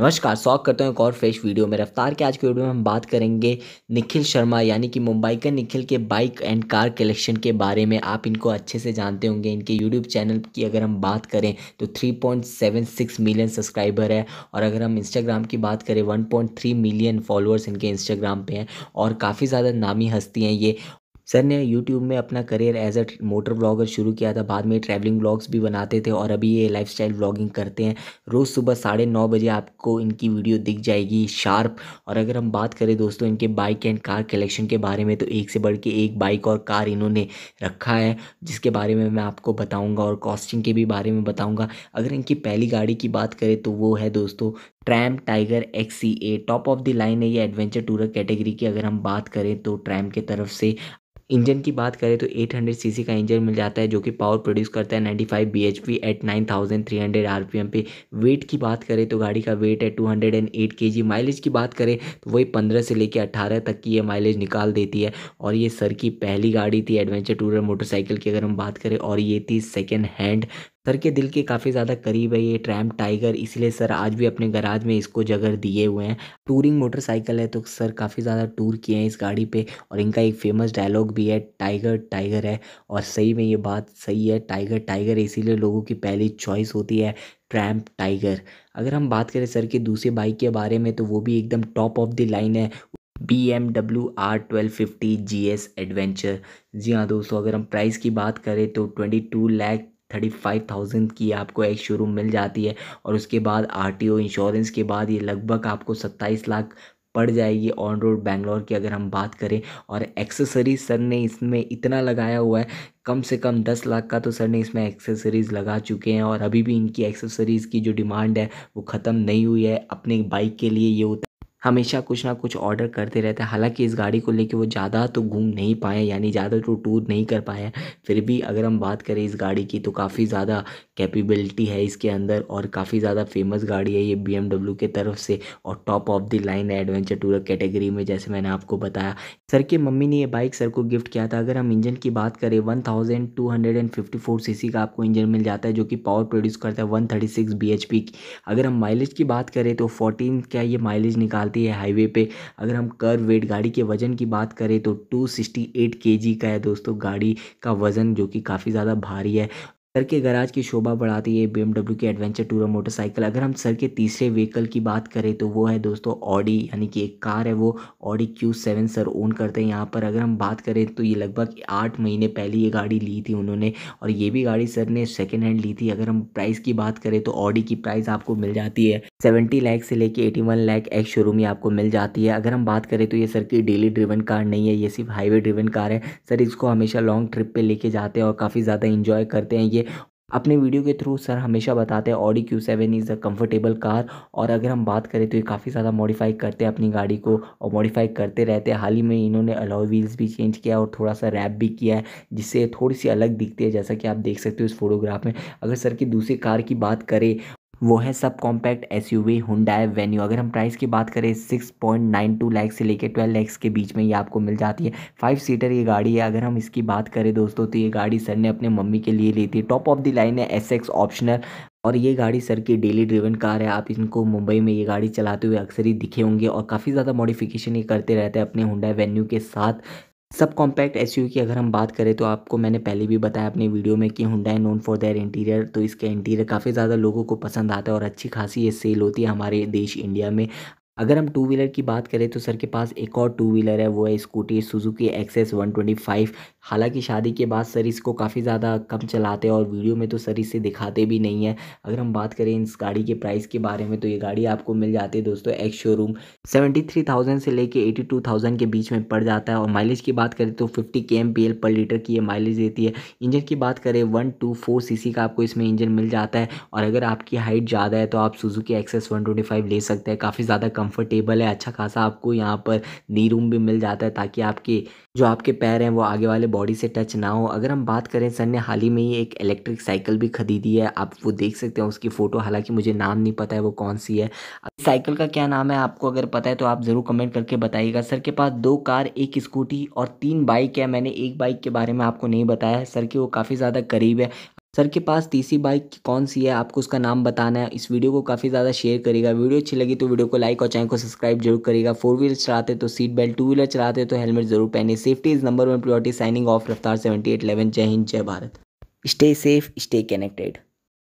नमस्कार स्वागत करते हैं एक और फ्रेश वीडियो में रफ्तार के आज के वीडियो में हम बात करेंगे निखिल शर्मा यानी कि मुंबई के निखिल के बाइक एंड कार कलेक्शन के बारे में आप इनको अच्छे से जानते होंगे इनके यूट्यूब चैनल की अगर हम बात करें तो 3.76 मिलियन सब्सक्राइबर है और अगर हम इंस्टाग्राम की बात करें वन मिलियन फॉलोअर्स इनके इंस्टाग्राम पर हैं और काफ़ी ज़्यादा नामी हस्ती हैं ये सर ने यूट्यूब में अपना career as a motor blogger शुरू किया था बाद में ट्रैवलिंग ब्लॉग्स भी बनाते थे और अभी ये लाइफस्टाइल ब्लॉगिंग करते हैं रोज़ सुबह साढ़े नौ बजे आपको इनकी वीडियो दिख जाएगी शार्प और अगर हम बात करें दोस्तों इनके बाइक एंड कार कलेक्शन के बारे में तो एक से बढ़ के एक बाइक और कार इन्होंने रखा है जिसके बारे में मैं आपको बताऊँगा और कॉस्टिंग के भी बारे में बताऊँगा अगर इनकी पहली गाड़ी की बात करें तो वो है दोस्तों Triumph Tiger X A top of the line है ये एडवेंचर टूरर कैटेगरी की अगर हम बात करें तो ट्रैम के तरफ से इंजन की बात करें तो 800 सीसी का इंजन मिल जाता है जो कि पावर प्रोड्यूस करता है 95 पी एट नाइन rpm पे वेट की बात करें तो गाड़ी का वेट है 208 हंड्रेड माइलेज की बात करें तो वही 15 से लेकर 18 तक की ये माइलेज निकाल देती है और ये सर की पहली गाड़ी थी एडवेंचर टूर मोटरसाइकिल की अगर हम बात करें और ये थी सेकेंड हैंड सर के दिल के काफ़ी ज़्यादा करीब है ये ट्रैम्प टाइगर इसलिए सर आज भी अपने गराज में इसको जगह दिए हुए हैं टूरिंग मोटरसाइकिल है तो सर काफ़ी ज़्यादा टूर किए हैं इस गाड़ी पे और इनका एक फेमस डायलॉग भी है टाइगर टाइगर है और सही में ये बात सही है टाइगर टाइगर इसीलिए लोगों की पहली चॉइस होती है ट्रैम्प टाइगर अगर हम बात करें सर के दूसरे बाइक के बारे में तो वो भी एकदम टॉप ऑफ द लाइन है B M W R twelve fifty G S adventure जी हाँ दोस्तों अगर हम प्राइस की बात करें तो twenty two lakh thirty five thousand की आपको एक शोरूम मिल जाती है और उसके बाद आर टी ओ इंश्योरेंस के बाद ये लगभग आपको सत्ताईस लाख पड़ जाएगी ऑन रोड बैंगलोर की अगर हम बात करें और एक्सेसरीज सर ने इसमें इतना लगाया हुआ है कम से कम दस लाख का तो सर ने इसमें एक्सेसरीज़ लगा चुके हैं और अभी भी इनकी एक्सेसरीज़ की जो डिमांड है वो ख़त्म नहीं हुई है अपने बाइक के लिए ये हमेशा कुछ ना कुछ ऑर्डर करते रहते हैं हालांकि इस गाड़ी को लेके वो ज़्यादा तो घूम नहीं पाए यानी ज़्यादा तो टूर नहीं कर पाए फिर भी अगर हम बात करें इस गाड़ी की तो काफ़ी ज़्यादा कैपेबिलिटी है इसके अंदर और काफ़ी ज़्यादा फेमस गाड़ी है ये बी के तरफ से और टॉप ऑफ द लाइन है एडवेंचर टूर कैटेगरी में जैसे मैंने आपको बताया सर के मम्मी ने ये बाइक सर को गिफ्ट किया था अगर हम इंजन की बात करें one thousand two hundred and fifty four C C का आपको इंजन मिल जाता है जो कि पावर प्रोड्यूस करता है one thirty six B H P की अगर हम माइलेज की बात करें तो फोर्टीन का ये माइलेज निकाल निकालती है हाईवे पे अगर हम कर वेट गाड़ी के वज़न की बात करें तो टू सिक्सटी एट के जी का है दोस्तों गाड़ी का वज़न जो कि काफ़ी ज़्यादा भारी है सर के गराज की शोभा बढ़ाती है बी की एडवेंचर टूर मोटरसाइकिल अगर हम सर के तीसरे व्हीकल की बात करें तो वो है दोस्तों ऑडी यानी कि एक कार है वो Audi Q seven sir own करते हैं यहाँ पर अगर हम बात करें तो ये लगभग आठ महीने पहले ये गाड़ी ली थी उन्होंने और ये भी गाड़ी सर ने सेकेंड हैंड ली थी अगर हम प्राइस की बात करें तो ऑडी की प्राइस आपको मिल जाती है सेवेंटी लैख से लेकर eighty one lakh ex showroom ही आपको मिल जाती है अगर हम बात करें तो ये सर की डेली ड्रिवन कार नहीं है ये सिर्फ हाईवे ड्रिवन कार है सर इसको हमेशा लॉन्ग ट्रिप पर लेके जाते हैं और काफ़ी ज़्यादा इंजॉय करते हैं ये अपने वीडियो के थ्रू सर हमेशा बताते हैं Audi Q seven is a comfortable car और अगर हम बात करें तो ये काफ़ी ज़्यादा मॉडिफाई करते हैं अपनी गाड़ी को और मॉडिफाई करते रहते हैं हाल ही में इन्होंने अलॉय व्हील्स भी चेंज किया और थोड़ा सा रैप भी किया है जिससे थोड़ी सी अलग दिखती है जैसा कि आप देख सकते हो इस फोटोग्राफ में अगर सर की दूसरी कार की बात करें वो है subcompact S U V Hyundai Venue अगर हम प्राइस की बात करें six point nine two lakhs से लेकर ट्वेल्व लैक्स के बीच में ये आपको मिल जाती है फाइव सीटर ये गाड़ी है अगर हम इसकी बात करें दोस्तों तो ये गाड़ी सर ने अपने मम्मी के लिए ली थी टॉप ऑफ द लाइन है एस एक्स ऑप्शनल और ये गाड़ी सर की डेली ड्रिवन कार है आप इनको मुंबई में ये गाड़ी चलाते हुए अक्सर ही दिखे होंगे और काफ़ी ज़्यादा मॉडिफिकेशन ये करते रहते हैं अपने हुडा वेन्यू के साथ सब कॉम्पैक्ट एस की अगर हम बात करें तो आपको मैंने पहले भी बताया अपनी वीडियो में कि हुडा है नोन फॉर देयर इंटीरियर तो इसका इंटीरियर काफ़ी ज़्यादा लोगों को पसंद आता है और अच्छी खासी ये सेल होती है हमारे देश इंडिया में अगर हम टू व्हीलर की बात करें तो सर के पास एक और टू व्हीलर है वो है स्कूटी सुजुकी एक्सेस 125 हालांकि शादी के बाद सर इसको काफ़ी ज़्यादा कम चलाते हैं और वीडियो में तो सर इसे दिखाते भी नहीं है अगर हम बात करें इस गाड़ी के प्राइस के बारे में तो ये गाड़ी आपको मिल जाती है दोस्तों एक्स शोरूम सेवेंटी से लेके एटी के बीच में पड़ जाता है और माइलेज की बात करें तो फिफ्टी के पर लीटर की ये माइलेज देती है इंजन की बात करें वन टू फोर सी का आपको इसमें इंजन मिल जाता है और अगर आपकी हाइट ज़्यादा है तो आप सुजुकी एक्सेस वन ले सकते हैं काफ़ी ज़्यादा कम कंफर्टेबल है अच्छा खासा आपको यहाँ पर नी रूम भी मिल जाता है ताकि आपके जो आपके पैर हैं वो आगे वाले बॉडी से टच ना हो अगर हम बात करें सर ने हाल ही में ही एक इलेक्ट्रिक साइकिल भी खरीदी है आप वो देख सकते हैं उसकी फ़ोटो हालांकि मुझे नाम नहीं पता है वो कौन सी है साइकिल का क्या नाम है आपको अगर पता है तो आप ज़रूर कमेंट करके बताइएगा सर के पास दो कार एक स्कूटी और तीन बाइक है मैंने एक बाइक के बारे में आपको नहीं बताया सर के वो काफ़ी ज़्यादा करीब है सर के पास तीसरी बाइक कौन सी है आपको उसका नाम बताना है इस वीडियो को काफ़ी ज़्यादा शेयर करेगा वीडियो अच्छी लगी तो वीडियो को लाइक और चैनल को सब्सक्राइब जरूर करेगा फोर व्हीलर चलाते तो सीट बेल्ट टू व्हीलर चलाते तो हेलमेट जरूर पहने safety is number one priority signing off Raftaar seventy eight जय हिंद जय Bharat stay safe stay connected